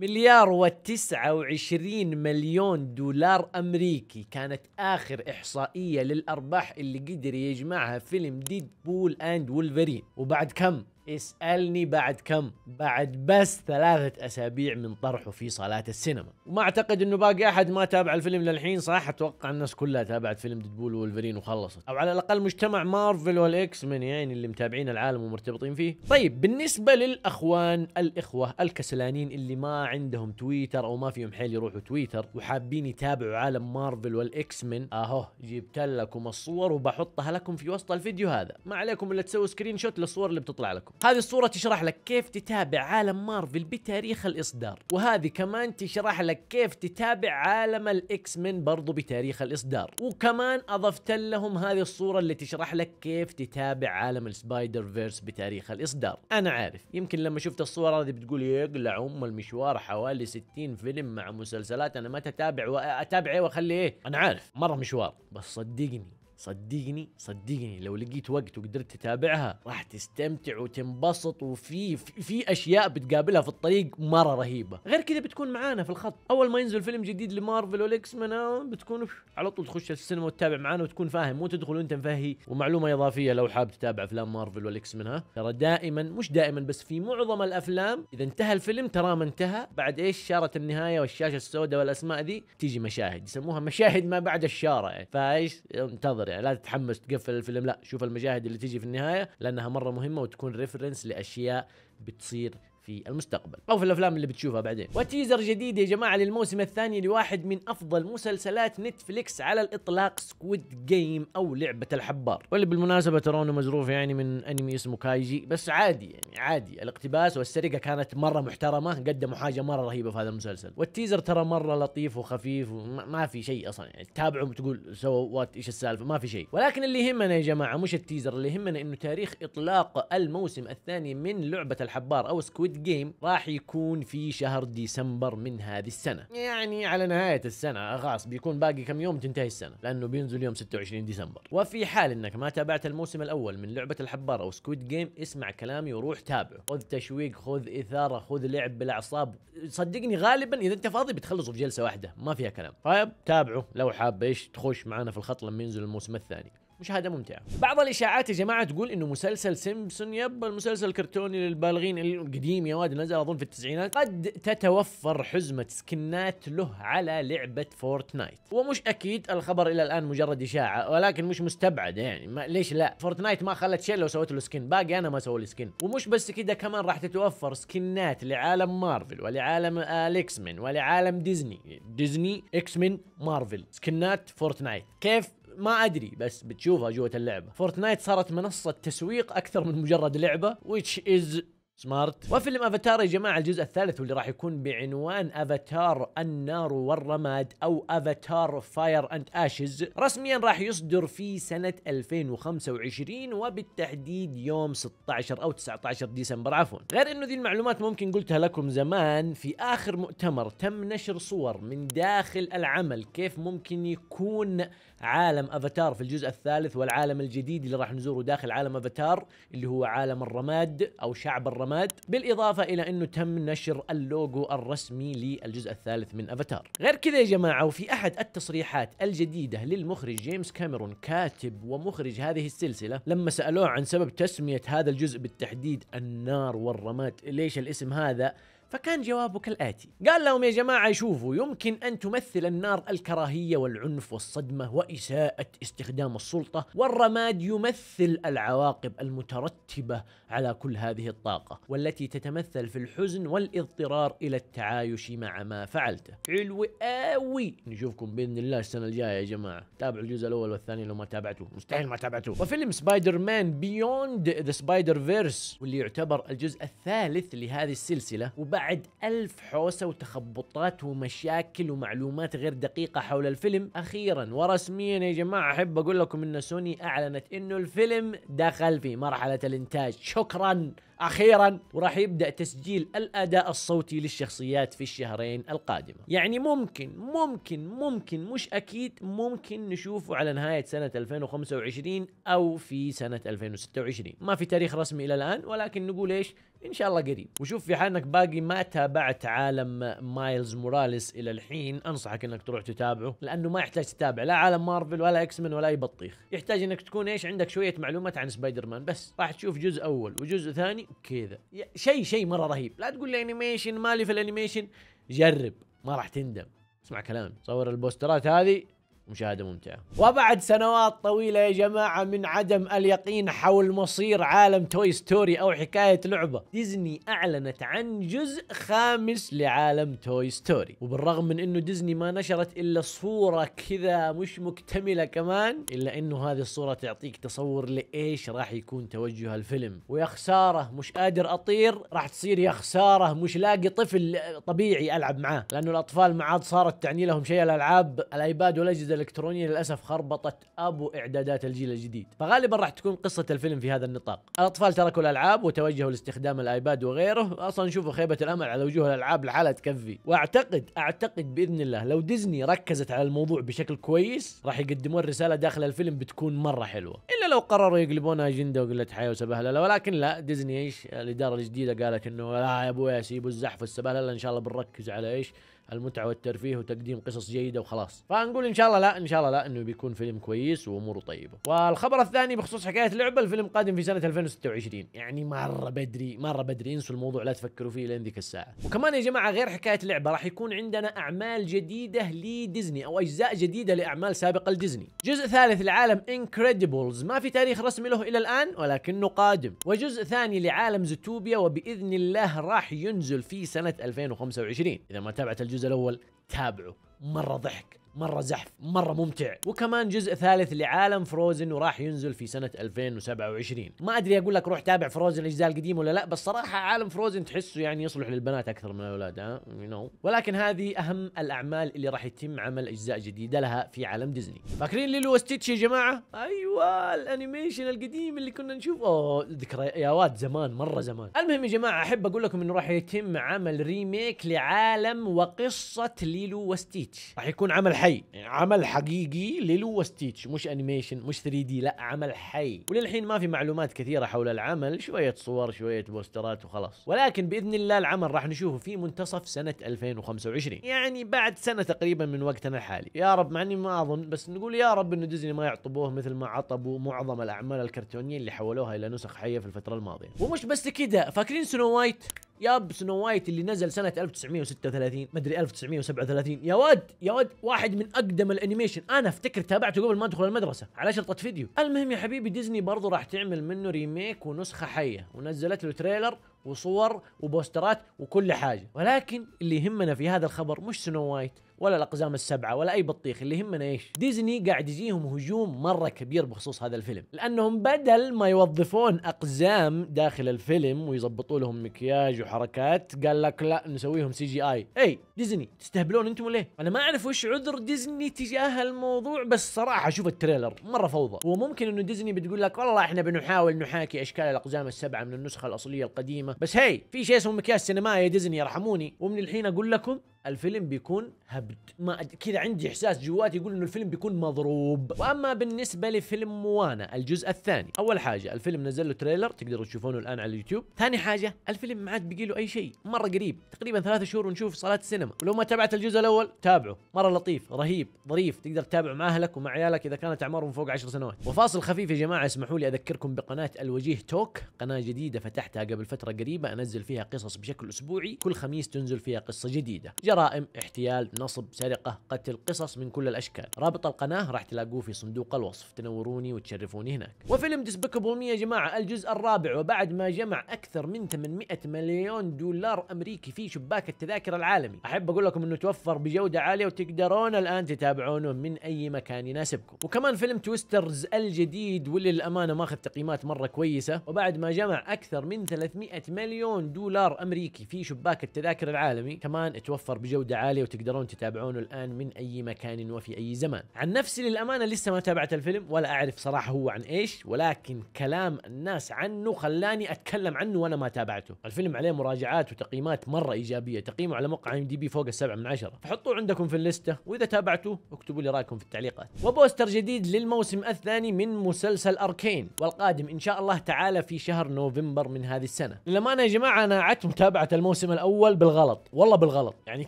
مليار وتسعة وعشرين مليون دولار أمريكي كانت آخر إحصائية للأرباح اللي قدر يجمعها فيلم ديد بول أند وولفرين وبعد كم اسألني بعد كم بعد بس ثلاثة أسابيع من طرحه في صالات السينما وما أعتقد أنه باقي أحد ما تابع الفيلم للحين صح أتوقع الناس كلها تابعت فيلم ديدبول وولفرين وخلصت أو على الأقل مجتمع مارفل والإكس من يعني اللي متابعين العالم ومرتبطين فيه طيب بالنسبة للأخوان الإخوة الكسلانين اللي ما عندهم تويتر أو ما فيهم حيل يروحوا تويتر وحابين يتابعوا عالم مارفل والإكس من أهو جبت لكم الصور وبحطها لكم في وسط الفيديو هذا ما عليكم إلا تسووا سكرين شوت للصور اللي بتطلع لكم هذه الصورة تشرح لك كيف تتابع عالم مارفل بتاريخ الإصدار وهذه كمان تشرح لك كيف تتابع عالم الإكس من برضو بتاريخ الإصدار وكمان أضفت لهم هذه الصورة اللي تشرح لك كيف تتابع عالم السبايدر فيرس بتاريخ الإصدار أنا عارف يمكن لما شفت الصورة هذه بتقول يقلع أم المشوار حوالي 60 فيلم مع مسلسلات أنا ما تتابع وأتابع إيه وأخلي إيه أنا عارف مرة مشوار بس صدقني صدقني صدقني لو لقيت وقت وقدرت تتابعها راح تستمتع وتنبسط وفي في, في اشياء بتقابلها في الطريق مره رهيبه غير كذا بتكون معانا في الخط اول ما ينزل فيلم جديد لمارفل والاكس مان آه، بتكون على طول تخش السينما وتتابع معانا وتكون فاهم مو تدخل وانت مفهي ومعلومه اضافيه لو حاب تتابع افلام مارفل والاكس مان ها آه، ترى دائما مش دائما بس في معظم الافلام اذا انتهى الفيلم ترى ما انتهى بعد ايش شاره النهايه والشاشه السوداء والاسماء ذي تيجي مشاهد يسموها مشاهد ما بعد الشاره يعني فايش انتظر يعني لا تتحمس تقفل الفيلم لا شوف المشاهد اللي تجي في النهايه لانها مره مهمه وتكون ريفرنس لاشياء بتصير في المستقبل او في الافلام اللي بتشوفها بعدين وتيزر جديد يا جماعه للموسم الثاني لواحد من افضل مسلسلات نتفليكس على الاطلاق سكويد جيم او لعبه الحبار واللي بالمناسبه ترونه مزروف يعني من انمي اسمه كايجي بس عادي يعني عادي الاقتباس والسرقه كانت مره محترمه قدموا حاجه مره رهيبه في هذا المسلسل والتيزر ترى مره لطيف وخفيف وما في شيء اصلا يعني تتابعه وتقول سو وات ايش السالفه ما في شيء ولكن اللي يهمنا يا جماعه مش التيزر اللي يهمنا انه تاريخ اطلاق الموسم الثاني من لعبه الحبار او سكويد سكويد جيم راح يكون في شهر ديسمبر من هذه السنه يعني على نهايه السنه خلاص بيكون باقي كم يوم تنتهي السنه لانه بينزل يوم 26 ديسمبر وفي حال انك ما تابعت الموسم الاول من لعبه الحبار او سكويد جيم اسمع كلامي وروح تابعه خذ تشويق خذ اثاره خذ لعب بالاعصاب صدقني غالبا اذا انت فاضي بتخلصه في جلسه واحده ما فيها كلام طيب تابعه لو حاب ايش تخش معنا في الخط لما ينزل الموسم الثاني مشاهده ممتعه بعض الاشاعات يا جماعه تقول انه مسلسل سيمبسون يب المسلسل الكرتوني للبالغين القديم يا واد نزل اظن في التسعينات قد تتوفر حزمه سكنات له على لعبه فورتنايت ومش اكيد الخبر الى الان مجرد اشاعه ولكن مش مستبعد يعني ما ليش لا فورتنايت ما خلت شيء لو سويت له سكن باقي انا ما سوي لي سكن ومش بس كده كمان راح تتوفر سكنات لعالم مارفل ولعالم أليكس من ولعالم ديزني ديزني اكس من مارفل سكنات فورتنايت كيف ما ادري بس بتشوفها جوه اللعبه فورتنايت صارت منصه تسويق اكثر من مجرد لعبه which is سمارت وفيلم افاتار يا جماعه الجزء الثالث واللي راح يكون بعنوان افاتار النار والرماد او افاتار فاير اند اشز رسميا راح يصدر في سنه 2025 وبالتحديد يوم 16 او 19 ديسمبر عفوا غير انه ذي المعلومات ممكن قلتها لكم زمان في اخر مؤتمر تم نشر صور من داخل العمل كيف ممكن يكون عالم افاتار في الجزء الثالث والعالم الجديد اللي راح نزوره داخل عالم افاتار اللي هو عالم الرماد او شعب الرماد بالاضافه الى انه تم نشر اللوجو الرسمي للجزء الثالث من افاتار غير كذا يا جماعه وفي احد التصريحات الجديده للمخرج جيمس كاميرون كاتب ومخرج هذه السلسله لما سالوه عن سبب تسميه هذا الجزء بالتحديد النار والرماد ليش الاسم هذا فكان جوابه كالآتي قال لهم يا جماعة شوفوا يمكن أن تمثل النار الكراهية والعنف والصدمة وإساءة استخدام السلطة والرماد يمثل العواقب المترتبة على كل هذه الطاقة والتي تتمثل في الحزن والاضطرار إلى التعايش مع ما فعلته حلو آوي نشوفكم بإذن الله السنة الجاية يا جماعة تابعوا الجزء الأول والثاني لو ما تابعتوه مستحيل ما تابعتوه وفيلم سبايدر مان بيوند ذا سبايدر فيرس واللي يعتبر الجزء الثالث لهذه السلسلة وبعد بعد ألف حوسة وتخبطات ومشاكل ومعلومات غير دقيقة حول الفيلم أخيرا ورسميا يا جماعة أحب أقول لكم أن سوني أعلنت أنه الفيلم دخل في مرحلة الإنتاج شكرا اخيرا وراح يبدا تسجيل الاداء الصوتي للشخصيات في الشهرين القادمه يعني ممكن ممكن ممكن مش اكيد ممكن نشوفه على نهايه سنه 2025 او في سنه 2026 ما في تاريخ رسمي الى الان ولكن نقول ايش ان شاء الله قريب وشوف في حال انك باقي ما تابعت عالم مايلز موراليس الى الحين انصحك انك تروح تتابعه لانه ما يحتاج تتابع لا عالم مارفل ولا اكس من ولا اي بطيخ يحتاج انك تكون ايش عندك شويه معلومات عن سبايدر مان بس راح تشوف جزء اول وجزء ثاني كذا شيء شيء مره رهيب لا تقول لي انيميشن مالي في الانيميشن جرب ما راح تندم اسمع كلامي صور البوسترات هذه مشاهدة ممتعة وبعد سنوات طويلة يا جماعة من عدم اليقين حول مصير عالم توي ستوري أو حكاية لعبة ديزني أعلنت عن جزء خامس لعالم توي ستوري وبالرغم من أنه ديزني ما نشرت إلا صورة كذا مش مكتملة كمان إلا أنه هذه الصورة تعطيك تصور لإيش راح يكون توجه الفيلم ويا خسارة مش قادر أطير راح تصير يا خسارة مش لاقي طفل طبيعي ألعب معاه لأنه الأطفال ما عاد صارت تعني لهم شيء الألعاب الأيباد والأجهزة الالكترونيه للاسف خربطت ابو اعدادات الجيل الجديد فغالبا راح تكون قصه الفيلم في هذا النطاق الاطفال تركوا الالعاب وتوجهوا لاستخدام الايباد وغيره اصلا شوفوا خيبه الامل على وجوه الالعاب لحالها تكفي واعتقد اعتقد باذن الله لو ديزني ركزت على الموضوع بشكل كويس راح يقدمون رساله داخل الفيلم بتكون مره حلوه الا لو قرروا يقلبونها اجنده وقله حياه وسبهلله ولكن لا ديزني ايش الاداره الجديده قالت انه لا آه يا ابوي سيبوا الزحف والسبهلله ان شاء الله بنركز على ايش المتعه والترفيه وتقديم قصص جيده وخلاص فنقول ان شاء الله لا ان شاء الله لا انه بيكون فيلم كويس واموره طيبه والخبر الثاني بخصوص حكايه اللعبه الفيلم قادم في سنه 2026 يعني مره بدري مره بدري انسوا الموضوع لا تفكروا فيه لين ذيك الساعه وكمان يا جماعه غير حكايه لعبه راح يكون عندنا اعمال جديده لديزني او اجزاء جديده لاعمال سابقه لديزني جزء ثالث لعالم انكريدبلز ما في تاريخ رسمي له الى الان ولكنه قادم وجزء ثاني لعالم زوتوبيا وباذن الله راح ينزل في سنه 2025 اذا ما تابعت الجزء الجزء الاول تابعه مره ضحك مره زحف مره ممتع وكمان جزء ثالث لعالم فروزن وراح ينزل في سنه 2027 ما ادري اقول لك روح تابع فروزن الاجزاء القديمه ولا لا بس صراحه عالم فروزن تحسه يعني يصلح للبنات اكثر من الاولاد ها يو you know. ولكن هذه اهم الاعمال اللي راح يتم عمل اجزاء جديده لها في عالم ديزني فاكرين ليلو وستيتش يا جماعه ايوه الانيميشن القديم اللي كنا نشوفه يا ذكريات زمان مره زمان المهم يا جماعه احب اقول لكم انه راح يتم عمل ريميك لعالم وقصه ليلو وستيتش راح يكون عمل حي يعني عمل حقيقي للو ستيتش مش انيميشن مش 3 دي لا عمل حي وللحين ما في معلومات كثيره حول العمل شويه صور شويه بوسترات وخلاص ولكن باذن الله العمل راح نشوفه في منتصف سنه 2025 يعني بعد سنه تقريبا من وقتنا الحالي يا رب مع اني ما اظن بس نقول يا رب انه ديزني ما يعطبوه مثل ما عطبوا معظم الاعمال الكرتونيه اللي حولوها الى نسخ حيه في الفتره الماضيه ومش بس كده فاكرين سنو وايت ياب سنو وايت اللي نزل سنه 1936 مدري 1937 يا ود يا ود واحد من اقدم الانيميشن انا افتكر تابعته قبل ما ادخل المدرسه على شرطه فيديو المهم يا حبيبي ديزني برضو راح تعمل منه ريميك ونسخه حيه ونزلت له تريلر وصور وبوسترات وكل حاجه ولكن اللي يهمنا في هذا الخبر مش سنو وايت ولا الاقزام السبعه ولا اي بطيخ اللي يهمنا ايش ديزني قاعد يجيهم هجوم مره كبير بخصوص هذا الفيلم لانهم بدل ما يوظفون اقزام داخل الفيلم ويظبطوا لهم مكياج وحركات قال لك لا نسويهم سي جي اي اي ديزني تستهبلون انتم ليه انا ما اعرف وش عذر ديزني تجاه الموضوع بس صراحه اشوف التريلر مره فوضى وممكن انه ديزني بتقول لك والله احنا بنحاول نحاكي اشكال الاقزام السبعه من النسخه الاصليه القديمه بس هي في شيء اسمه مكياج سينمائي يا ديزني يرحموني ومن الحين اقول لكم الفيلم بيكون هبد ما كذا عندي احساس جواتي يقول انه الفيلم بيكون مضروب واما بالنسبه لفيلم موانا الجزء الثاني اول حاجه الفيلم نزل له تريلر تقدروا تشوفونه الان على اليوتيوب ثاني حاجه الفيلم ما عاد بقي له اي شيء مره قريب تقريبا ثلاثة شهور ونشوف صالات السينما ولو ما تابعت الجزء الاول تابعه مره لطيف رهيب ظريف تقدر تتابعه مع اهلك ومع عيالك اذا كانت اعمارهم فوق 10 سنوات وفاصل خفيف يا جماعه اسمحوا لي اذكركم بقناه الوجيه توك قناه جديده فتحتها قبل فتره قريبه انزل فيها قصص بشكل اسبوعي كل خميس تنزل فيها قصه جديده جرائم احتيال نصب سرقة قتل قصص من كل الأشكال رابط القناة راح تلاقوه في صندوق الوصف تنوروني وتشرفوني هناك وفيلم ديسبيكابل 100 يا جماعة الجزء الرابع وبعد ما جمع أكثر من 800 مليون دولار أمريكي في شباك التذاكر العالمي أحب أقول لكم أنه توفر بجودة عالية وتقدرون الآن تتابعونه من أي مكان يناسبكم وكمان فيلم تويسترز الجديد واللي للأمانة ماخذ تقييمات مرة كويسة وبعد ما جمع أكثر من 300 مليون دولار أمريكي في شباك التذاكر العالمي كمان توفر بجوده عاليه وتقدرون تتابعونه الان من اي مكان وفي اي زمان عن نفسي للامانه لسه ما تابعت الفيلم ولا اعرف صراحه هو عن ايش ولكن كلام الناس عنه خلاني اتكلم عنه وانا ما تابعته الفيلم عليه مراجعات وتقييمات مره ايجابيه تقييمه على موقع ام دي بي فوق السبعة من عشرة فحطوه عندكم في الليسته واذا تابعتوه اكتبوا لي رايكم في التعليقات وبوستر جديد للموسم الثاني من مسلسل اركين والقادم ان شاء الله تعالى في شهر نوفمبر من هذه السنه للامانه يا جماعه انا عدت متابعه الموسم الاول بالغلط والله بالغلط يعني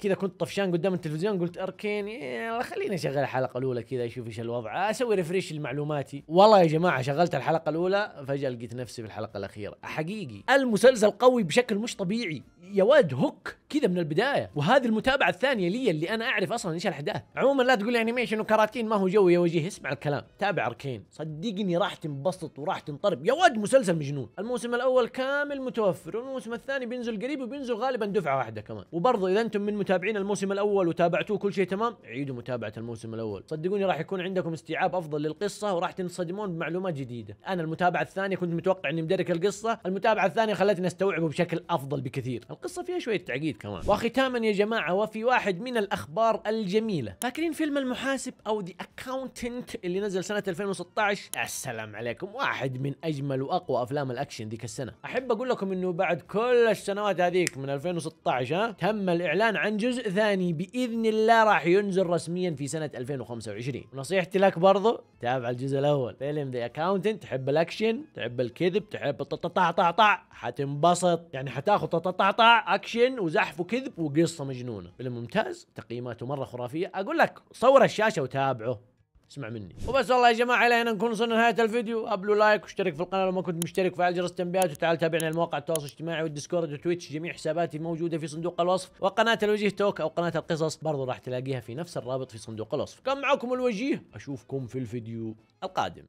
كذا كنت طفشان قدام التلفزيون قلت اركين يلا خليني اشغل الحلقه الاولى كذا اشوف ايش الوضع اسوي ريفريش لمعلوماتي والله يا جماعه شغلت الحلقه الاولى فجاه لقيت نفسي في الحلقه الاخيره حقيقي المسلسل قوي بشكل مش طبيعي يا واد هوك كذا من البدايه وهذه المتابعه الثانيه لي اللي انا اعرف اصلا ايش الاحداث عموما لا تقول يعني انيميشن وكراتين ما هو جوي يا وجيه اسمع الكلام تابع اركين صدقني راح تنبسط وراح تنطرب يا واد مسلسل مجنون الموسم الاول كامل متوفر والموسم الثاني بينزل قريب وبينزل غالبا دفعه واحده كمان وبرضه اذا انتم من متابعين الموسم الاول وتابعتوه كل شيء تمام عيدوا متابعه الموسم الاول صدقوني راح يكون عندكم استيعاب افضل للقصه وراح تنصدمون بمعلومات جديده انا المتابعه الثانيه كنت متوقع اني مدرك القصه المتابعه الثانيه خلتني استوعبه بشكل افضل بكثير القصه فيها شويه تعقيد كمان وختاما يا جماعه وفي واحد من الاخبار الجميله فاكرين فيلم المحاسب او ذا اكاونتنت اللي نزل سنه 2016 السلام عليكم واحد من اجمل واقوى افلام الاكشن ذيك السنه احب اقول لكم انه بعد كل السنوات هذيك من 2016 ها تم الاعلان عن جزء ثاني باذن الله راح ينزل رسميا في سنه 2025 ونصيحتي لك برضو تابع الجزء الاول فيلم ذا اكاونتنت تحب الاكشن تحب الكذب تحب طع حتنبسط يعني حتاخذ طع اكشن وزحمه سحف وكذب وقصه مجنونه فيلم ممتاز تقييماته مره خرافيه اقول لك صور الشاشه وتابعه اسمع مني وبس والله يا جماعه الى هنا نكون وصلنا لنهايه الفيديو قبلوا لايك واشترك في القناه لو ما كنت مشترك فعل جرس التنبيهات وتعال تابعنا على مواقع التواصل الاجتماعي والديسكورد وتويتش جميع حساباتي موجوده في صندوق الوصف وقناه الوجيه توك او قناه القصص برضو راح تلاقيها في نفس الرابط في صندوق الوصف كان معكم الوجيه اشوفكم في الفيديو القادم